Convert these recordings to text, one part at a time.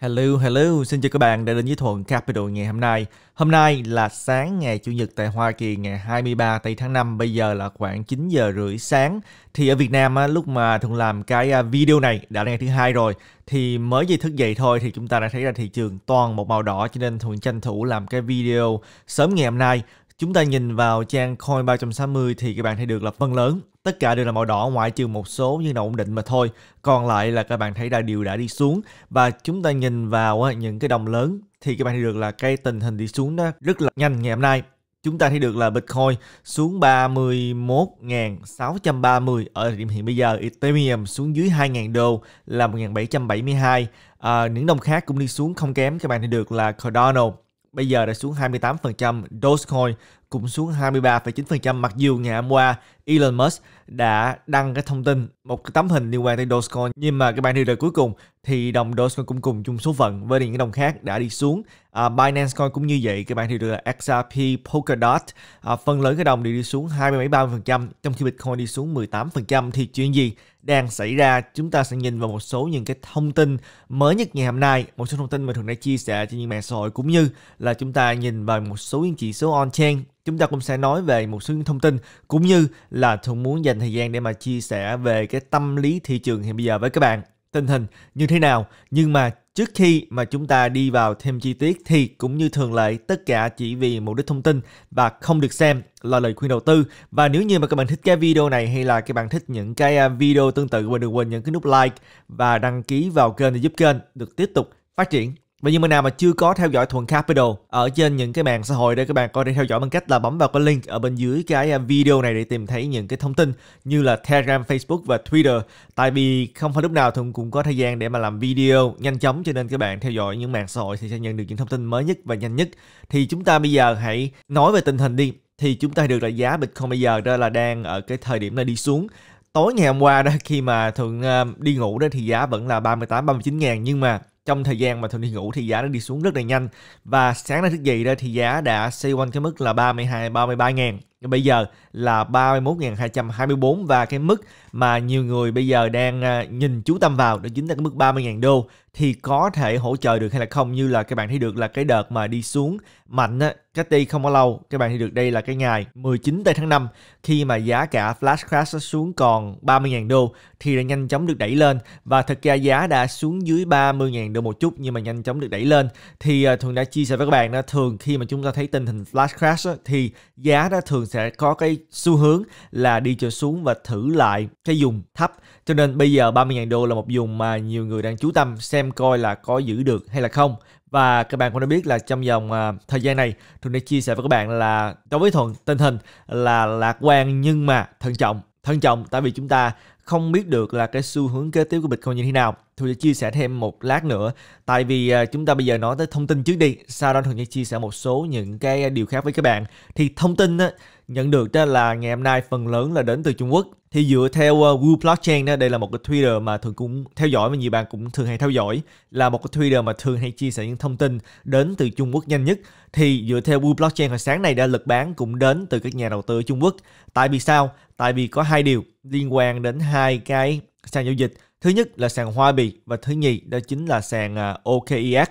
Hello, hello, xin chào các bạn đã đến với Thuận Capital ngày hôm nay. Hôm nay là sáng ngày Chủ nhật tại Hoa Kỳ ngày 23 tây tháng 5, bây giờ là khoảng 9 giờ rưỡi sáng. Thì ở Việt Nam á, lúc mà Thuận làm cái à, video này đã là ngày thứ hai rồi, thì mới gì thức dậy thôi thì chúng ta đã thấy là thị trường toàn một màu đỏ cho nên Thuận tranh thủ làm cái video sớm ngày hôm nay Chúng ta nhìn vào trang Coin 360 thì các bạn thấy được là phần lớn. Tất cả đều là màu đỏ ngoại trừ một số như là ổn định mà thôi. Còn lại là các bạn thấy là đều đã đi xuống. Và chúng ta nhìn vào những cái đồng lớn thì các bạn thấy được là cái tình hình đi xuống nó rất là nhanh ngày hôm nay chúng ta thấy được là Bitcoin xuống 31.630 ở điểm hiện bây giờ, Ethereum xuống dưới 2.000 đô là 1.772. À, những đồng khác cũng đi xuống không kém, các bạn thấy được là Cardano bây giờ đã xuống 28%, Dogecoin cũng xuống 23,9% mặc dù ngày hôm qua Elon Musk đã đăng cái thông tin một cái tấm hình liên quan tới Dogecoin nhưng mà cái bản điều đời cuối cùng thì đồng Dogecoin cũng cùng chung số phận với những đồng khác đã đi xuống à, Binance Coin cũng như vậy Các bạn điều được XRP Polkadot à, phần lớn cái đồng đều đi xuống 20 mấy 30 trong khi Bitcoin đi xuống 18 thì chuyện gì đang xảy ra chúng ta sẽ nhìn vào một số những cái thông tin mới nhất ngày hôm nay một số thông tin mà thường đã chia sẻ trên những mạng xã hội cũng như là chúng ta nhìn vào một số những chỉ số on chain chúng ta cũng sẽ nói về một số những thông tin cũng như là thường muốn dành thời gian để mà chia sẻ về cái tâm lý thị trường hiện bây giờ với các bạn tình hình như thế nào nhưng mà trước khi mà chúng ta đi vào thêm chi tiết thì cũng như thường lệ tất cả chỉ vì mục đích thông tin và không được xem là lời khuyên đầu tư và nếu như mà các bạn thích cái video này hay là các bạn thích những cái à, video tương tự của đừng quên nhấn cái nút like và đăng ký vào kênh để giúp kênh được tiếp tục phát triển và những bạn nào mà chưa có theo dõi Thuần Capital ở trên những cái mạng xã hội để các bạn có thể theo dõi bằng cách là bấm vào cái link ở bên dưới cái à, video này để tìm thấy những cái thông tin như là Telegram, Facebook và Twitter. Tại vì không phải lúc nào Thuần cũng có thời gian để mà làm video nhanh chóng cho nên các bạn theo dõi những mạng xã hội thì sẽ nhận được những thông tin mới nhất và nhanh nhất. Thì chúng ta bây giờ hãy nói về tình hình đi. Thì chúng ta được là giá Bitcoin bây giờ đó là đang ở cái thời điểm là đi xuống tối ngày hôm qua đó khi mà thường à, đi ngủ đó thì giá vẫn là 38 39 ngàn nhưng mà trong thời gian mà thường đi ngủ thì giá nó đi xuống rất là nhanh và sáng nay thức dậy ra thì giá đã xây quanh cái mức là 32 33 ngàn bây giờ là 31.224 và cái mức mà nhiều người bây giờ đang à, nhìn chú tâm vào đó chính là cái mức 30.000 đô thì có thể hỗ trợ được hay là không như là các bạn thấy được là cái đợt mà đi xuống mạnh á, cách đây không có lâu các bạn thấy được đây là cái ngày 19 tây tháng 5 khi mà giá cả flash crash xuống còn 30.000 đô thì đã nhanh chóng được đẩy lên và thật ra giá đã xuống dưới 30.000 đô một chút nhưng mà nhanh chóng được đẩy lên thì à, thường đã chia sẻ với các bạn đó thường khi mà chúng ta thấy tình hình flash crash thì giá đã thường thường sẽ có cái xu hướng là đi cho xuống và thử lại cái dùng thấp cho nên bây giờ 30.000 đô là một dùng mà nhiều người đang chú tâm xem coi là có giữ được hay là không và các bạn cũng đã biết là trong vòng à, thời gian này Thuận đã chia sẻ với các bạn là đối với Thuận tình hình là lạc quan nhưng mà thận trọng thận trọng tại vì chúng ta không biết được là cái xu hướng kế tiếp của Bitcoin như thế nào. Tôi sẽ chia sẻ thêm một lát nữa. Tại vì à, chúng ta bây giờ nói tới thông tin trước đi, sau đó Thuận sẽ chia sẻ một số những cái điều khác với các bạn. Thì thông tin á, nhận được đó là ngày hôm nay phần lớn là đến từ Trung Quốc. Thì dựa theo uh, Wu Blockchain đó, đây là một cái Twitter mà thường cũng theo dõi và nhiều bạn cũng thường hay theo dõi là một cái Twitter mà thường hay chia sẻ những thông tin đến từ Trung Quốc nhanh nhất. Thì dựa theo Wu Blockchain hồi sáng này đã lực bán cũng đến từ các nhà đầu tư ở Trung Quốc. Tại vì sao? Tại vì có hai điều liên quan đến hai cái sàn giao dịch Thứ nhất là sàn Hoa Bì và thứ nhì đó chính là sàn ờ, OKEX.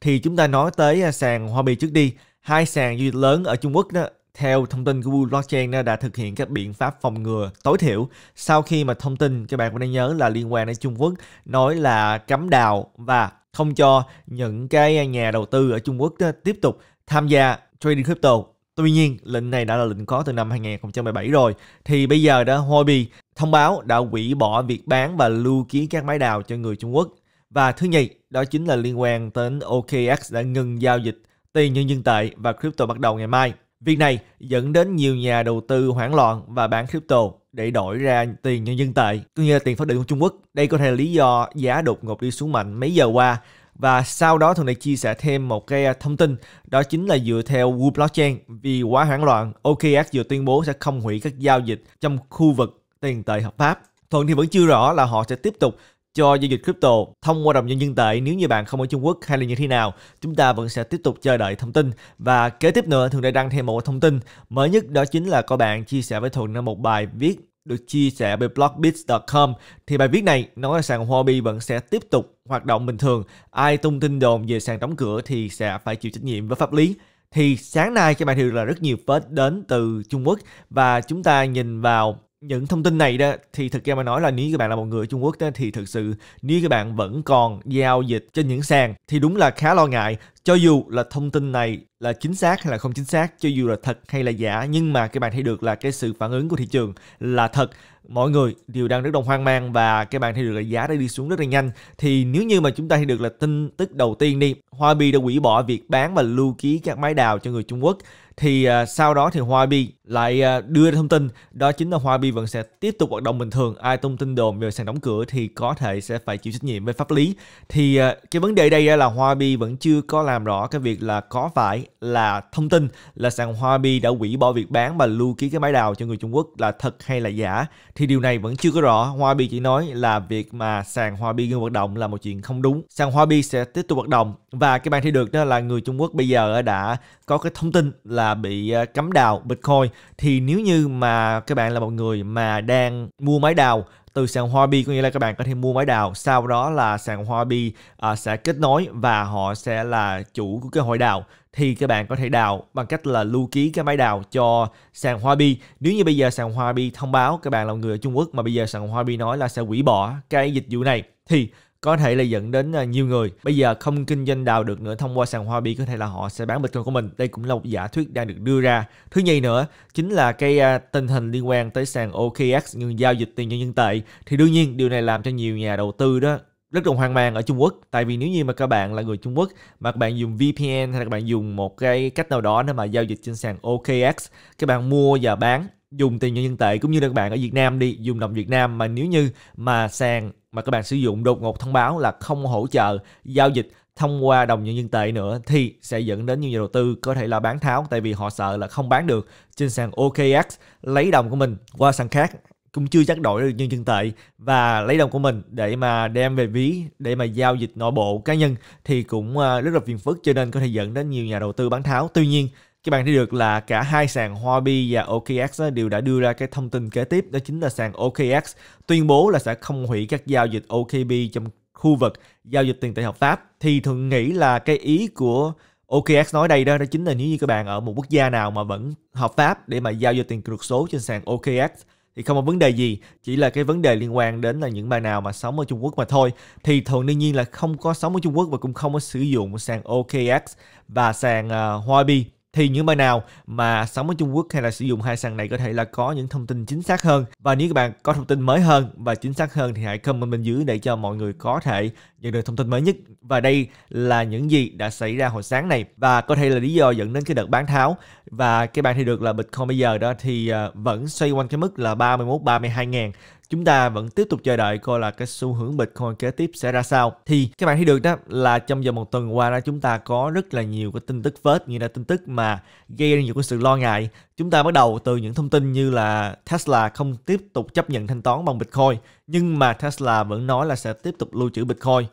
Thì chúng ta nói tới ờ, sàn Hoa Bì trước đi. Hai sàn giao dịch lớn ở Trung Quốc đó theo thông tin của blockchain đã thực hiện các biện pháp phòng ngừa tối thiểu sau khi mà thông tin các bạn cũng đang nhớ là liên quan đến Trung Quốc nói là cấm đào và không cho những cái nhà đầu tư ở Trung Quốc tiếp tục tham gia trading crypto. Tuy nhiên, lệnh này đã là lệnh có từ năm 2017 rồi. Thì bây giờ đã Huobi thông báo đã hủy bỏ việc bán và lưu ký các máy đào cho người Trung Quốc. Và thứ nhì, đó chính là liên quan đến OKX đã ngừng giao dịch tiền nhân dân tệ và crypto bắt đầu ngày mai. Việc này dẫn đến nhiều nhà đầu tư hoảng loạn và bán crypto để đổi ra tiền nhân dân tệ, cũng như là tiền pháp định của Trung Quốc. Đây có thể là lý do giá đột ngột đi xuống mạnh mấy giờ qua. Và sau đó Thuận lại chia sẻ thêm một cái thông tin, đó chính là dựa theo Wu Blockchain, vì quá hoảng loạn, OKX vừa tuyên bố sẽ không hủy các giao dịch trong khu vực tiền tệ hợp pháp. Thuận thì vẫn chưa rõ là họ sẽ tiếp tục cho giao dịch crypto thông qua đồng nhân dân tệ nếu như bạn không ở Trung Quốc hay là như thế nào chúng ta vẫn sẽ tiếp tục chờ đợi thông tin và kế tiếp nữa thường đã đăng thêm một thông tin mới nhất đó chính là có bạn chia sẻ với thuận một bài viết được chia sẻ bởi blogbits.com thì bài viết này nói là sàn Huobi vẫn sẽ tiếp tục hoạt động bình thường ai tung tin đồn về sàn đóng cửa thì sẽ phải chịu trách nhiệm với pháp lý thì sáng nay các bạn hiểu là rất nhiều phết đến từ Trung Quốc và chúng ta nhìn vào những thông tin này đó thì thực ra mà nói là nếu các bạn là một người ở Trung Quốc đó thì thực sự nếu các bạn vẫn còn giao dịch trên những sàn thì đúng là khá lo ngại cho dù là thông tin này là chính xác hay là không chính xác cho dù là thật hay là giả nhưng mà các bạn thấy được là cái sự phản ứng của thị trường là thật mọi người đều đang rất đồng hoang mang và cái bàn thay được là giá đã đi xuống rất là nhanh thì nếu như mà chúng ta thấy được là tin tức đầu tiên đi Huawei đã hủy bỏ việc bán và lưu ký các máy đào cho người Trung Quốc thì uh, sau đó thì Huawei lại uh, đưa ra thông tin đó chính là Huawei vẫn sẽ tiếp tục hoạt động bình thường ai tung tin đồn về sàn đóng cửa thì có thể sẽ phải chịu trách nhiệm về pháp lý thì uh, cái vấn đề đây là Huawei vẫn chưa có làm rõ cái việc là có phải là thông tin là sàn Huawei đã hủy bỏ việc bán và lưu ký cái máy đào cho người Trung Quốc là thật hay là giả thì điều này vẫn chưa có rõ. Hoa Bi chỉ nói là việc mà sàn Hoa Bi ngưng hoạt động là một chuyện không đúng. Sàn Hoa Bi sẽ tiếp tục hoạt động và cái bạn thấy được đó là người Trung Quốc bây giờ đã có cái thông tin là bị ờ, cấm đào Bitcoin thì nếu như mà các bạn là một người mà đang mua máy đào từ sàn Huobi có nghĩa là các bạn có thể mua máy đào sau đó là sàn Huobi à, sẽ kết nối và họ sẽ là chủ của cái hội đào thì các bạn có thể đào bằng cách là lưu ký cái máy đào cho sàn Huobi nếu như bây giờ sàn Huobi thông báo các bạn là người ở Trung Quốc mà bây giờ sàn Huobi nói là sẽ hủy bỏ cái dịch vụ này thì có thể là dẫn đến à, nhiều người bây giờ không kinh doanh đào được nữa thông qua sàn hoa bi có thể là họ sẽ bán bitcoin của mình đây cũng là một giả thuyết đang được đưa ra thứ nhì nữa chính là cái à, tình hình liên quan tới sàn OKX ngừng giao dịch tiền nhân dân tệ thì đương nhiên điều này làm cho nhiều nhà đầu tư đó rất là hoang mang ở Trung Quốc tại vì nếu như mà các bạn là người Trung Quốc mà các bạn dùng VPN hay là các bạn dùng một cái cách nào đó để mà giao dịch trên sàn OKX các bạn mua và bán dùng tiền nhân dân tệ cũng như là các bạn ở Việt Nam đi dùng đồng Việt Nam mà nếu như mà sàn mà các bạn sử dụng đột ngột thông báo là không hỗ trợ giao dịch thông qua đồng nhân dân tệ nữa thì sẽ dẫn đến nhiều nhà đầu tư có thể là bán tháo tại vì họ sợ là không bán được trên sàn OKX lấy đồng của mình qua sàn khác cũng chưa chắc đổi được nhân dân tệ và lấy đồng của mình để mà đem về ví để mà giao dịch nội bộ cá nhân thì cũng ờ, rất là phiền phức cho nên có thể dẫn đến nhiều nhà đầu tư bán tháo tuy nhiên các bạn thấy được là cả hai sàn Huobi và OKX đều đã đưa ra cái thông tin kế tiếp đó chính là sàn OKX tuyên bố là sẽ không hủy các giao dịch OKB trong khu vực giao dịch tiền tệ hợp pháp thì thường nghĩ là cái ý của OKX nói đây đó đó chính là nếu như các bạn ở một quốc gia nào mà vẫn hợp pháp để mà giao dịch tiền kỹ thuật số trên sàn OKX thì không có vấn đề gì chỉ là cái vấn đề liên quan đến là những bạn nào mà sống ở Trung Quốc mà thôi thì thường đương nhiên là không có sống ở Trung Quốc và cũng không có sử dụng sàn OKX và sàn uh, ờ, Huobi thì những bài nào mà sống ở Trung Quốc hay là sử dụng hai sàn này có thể là có những thông tin chính xác hơn và nếu các bạn có thông tin mới hơn và chính xác hơn thì hãy comment bên dưới để cho mọi người có thể nhận được thông tin mới nhất và đây là những gì đã xảy ra hồi sáng này và có thể là lý do dẫn đến cái đợt bán tháo và cái bạn thì được là Bitcoin bây giờ đó thì ờ, vẫn xoay quanh cái mức là 31 32 ngàn chúng ta vẫn tiếp tục chờ đợi coi là cái xu hướng Bitcoin kế tiếp sẽ ra sao. Thì các bạn thấy được đó là trong vòng một tuần qua đó chúng ta có rất là nhiều cái tin tức vớt như là tin tức mà gây ra nhiều cái sự lo ngại. Chúng ta bắt đầu từ những thông tin như là Tesla không tiếp tục chấp nhận thanh toán bằng Bitcoin nhưng mà Tesla vẫn nói là sẽ tiếp tục lưu trữ Bitcoin.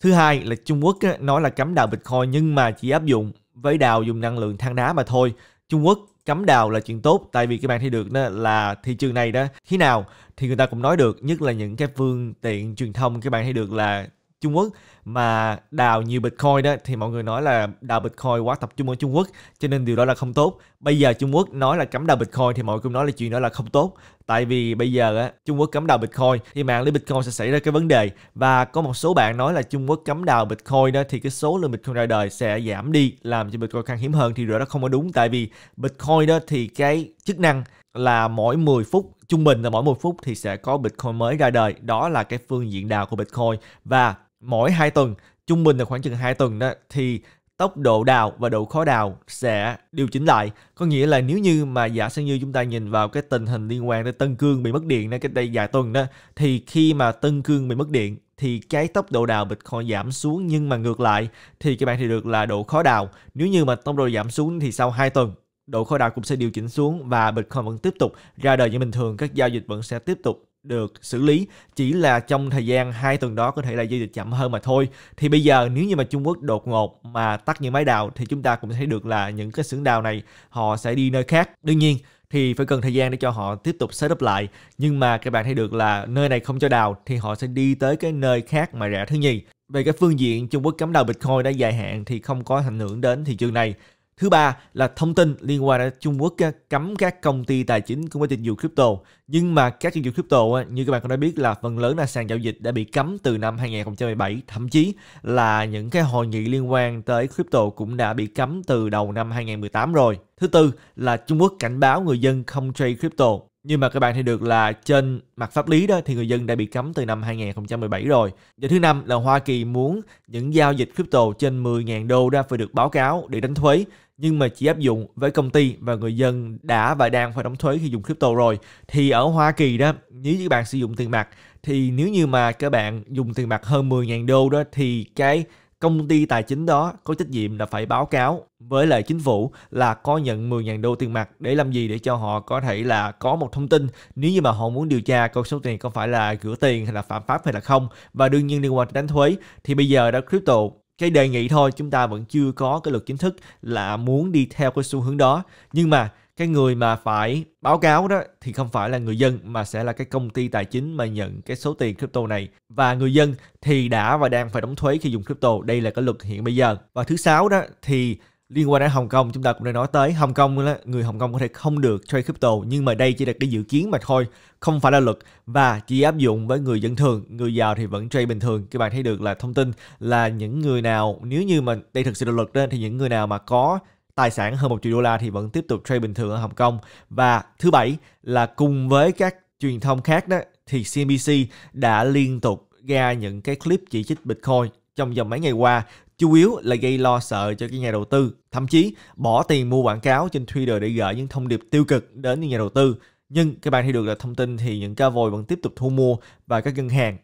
Thứ hai là Trung Quốc nói là cấm đào Bitcoin nhưng mà chỉ áp dụng với đào dùng năng lượng than đá mà thôi. Trung Quốc cấm đào là chuyện tốt tại vì các bạn thấy được đó là thị trường này đó khi nào thì người ta cũng nói được nhất là những cái phương tiện truyền thông các bạn thấy được là Trung Quốc mà đào nhiều Bitcoin đó thì mọi người nói là đào Bitcoin quá tập trung ở Trung Quốc cho nên điều đó là không tốt. Bây giờ Trung Quốc nói là cấm đào Bitcoin thì mọi người cũng nói là chuyện đó là không tốt. Tại vì bây giờ á, Trung Quốc cấm đào Bitcoin thì mạng lưới Bitcoin sẽ xảy ra cái vấn đề và có một số bạn nói là Trung Quốc cấm đào Bitcoin đó thì cái số lượng Bitcoin ra đời sẽ giảm đi làm cho Bitcoin khan hiếm hơn thì điều đó không có đúng tại vì Bitcoin đó thì cái chức năng là mỗi 10 phút trung bình là mỗi 10 phút thì sẽ có Bitcoin mới ra đời. Đó là cái phương diện đào của Bitcoin và mỗi 2 tuần, trung bình là khoảng chừng 2 tuần đó thì tốc độ đào và độ khó đào sẽ điều chỉnh lại. Có nghĩa là nếu như mà giả sử như chúng ta nhìn vào cái tình hình liên quan tới Tân Cương bị mất điện đó, cách đây vài tuần đó, thì khi mà Tân Cương bị mất điện thì cái tốc độ đào Bitcoin giảm xuống nhưng mà ngược lại thì các bạn thì được là độ khó đào. Nếu như mà tốc độ giảm xuống thì sau 2 tuần độ khởi động cũng sẽ điều chỉnh xuống và Bitcoin vẫn tiếp tục ra đời như bình thường, các giao dịch vẫn sẽ tiếp tục được xử lý chỉ là trong thời gian hai tuần đó có thể là giao dịch chậm hơn mà thôi thì bây giờ nếu như mà Trung Quốc đột ngột mà tắt những máy đào thì chúng ta cũng thấy được là những cái xưởng đào này họ sẽ đi nơi khác đương nhiên thì phải cần thời gian để cho họ tiếp tục setup lại nhưng mà các bạn thấy được là nơi này không cho đào thì họ sẽ đi tới cái nơi khác mà rẻ thứ nhì về cái phương diện Trung Quốc cấm đào Bitcoin đã dài hạn thì không có ảnh hưởng đến thị trường này Thứ ba là thông tin liên quan đến Trung Quốc cấm các công ty tài chính cũng có trình dụ crypto. Nhưng mà các trình dụ crypto như các bạn cũng đã biết là phần lớn là sàn giao dịch đã bị cấm từ năm 2017, thậm chí là những cái hội nghị liên quan tới crypto cũng đã bị cấm từ đầu năm 2018 rồi. Thứ tư là Trung Quốc cảnh báo người dân không trade crypto. Nhưng mà các bạn thấy được là trên mặt pháp lý đó thì người dân đã bị cấm từ năm 2017 rồi. Và thứ năm là Hoa Kỳ muốn những giao dịch crypto trên 10.000 đô ra phải được báo cáo để đánh thuế nhưng mà chỉ áp dụng với công ty và người dân đã và đang phải đóng thuế khi dùng crypto rồi thì ở Hoa Kỳ đó nếu như các bạn sử dụng tiền mặt thì nếu như mà các bạn dùng tiền mặt hơn 10.000 đô đó thì cái công ty tài chính đó có trách nhiệm là phải báo cáo với lại chính phủ là có nhận 10.000 đô tiền mặt để làm gì để cho họ có thể là có một thông tin nếu như mà họ muốn điều tra câu số tiền có phải là rửa tiền hay là phạm pháp hay là không và đương nhiên liên quan đến đánh thuế thì bây giờ đã crypto cái đề nghị thôi chúng ta vẫn chưa có cái luật chính thức là muốn đi theo cái xu hướng đó nhưng mà cái người mà phải báo cáo đó thì không phải là người dân mà sẽ là cái công ty tài chính mà nhận cái số tiền crypto này và người dân thì đã và đang phải đóng thuế khi dùng crypto đây là cái luật hiện bây giờ và thứ sáu đó thì liên quan đến Hồng Kông chúng ta cũng đã nói tới Hồng Kông đó, người Hồng Kông có thể không được trade crypto nhưng mà đây chỉ là cái dự kiến mà thôi không phải là luật và chỉ áp dụng với người dân thường người giàu thì vẫn trade bình thường các bạn thấy được là thông tin là những người nào nếu như mà đây thực sự là luật đó, thì những người nào mà có tài sản hơn 1 triệu đô la thì vẫn tiếp tục trade bình thường ở Hồng Kông. Và thứ bảy là cùng với các truyền thông khác đó thì CNBC đã liên tục ra những cái clip chỉ trích Bitcoin trong vòng mấy ngày qua chủ yếu là gây lo sợ cho cái nhà đầu tư thậm chí bỏ tiền mua quảng cáo trên Twitter để gửi những thông điệp tiêu cực đến những nhà đầu tư nhưng các bạn thấy được là thông tin thì những ca vòi vẫn tiếp tục thu mua và các ngân hàng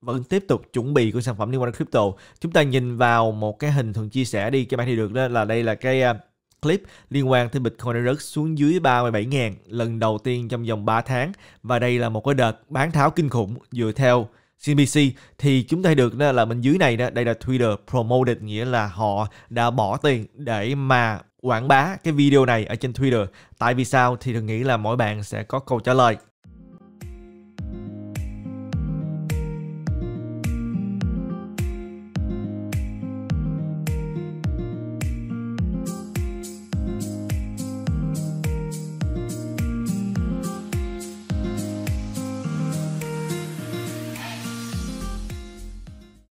vẫn tiếp tục chuẩn bị của sản phẩm liên quan đến crypto chúng ta nhìn vào một cái hình thường chia sẻ đi các bạn thấy được đó là đây là cái à, clip liên quan tới Bitcoin đã rớt xuống dưới 37.000 lần đầu tiên trong vòng 3 tháng và đây là một cái đợt bán tháo kinh khủng dựa theo CNBC thì chúng ta được là bên dưới này đây là Twitter promoted nghĩa là họ đã bỏ tiền để mà quảng bá cái video này ở trên Twitter. Tại vì sao thì thường nghĩ là mỗi bạn sẽ có câu trả lời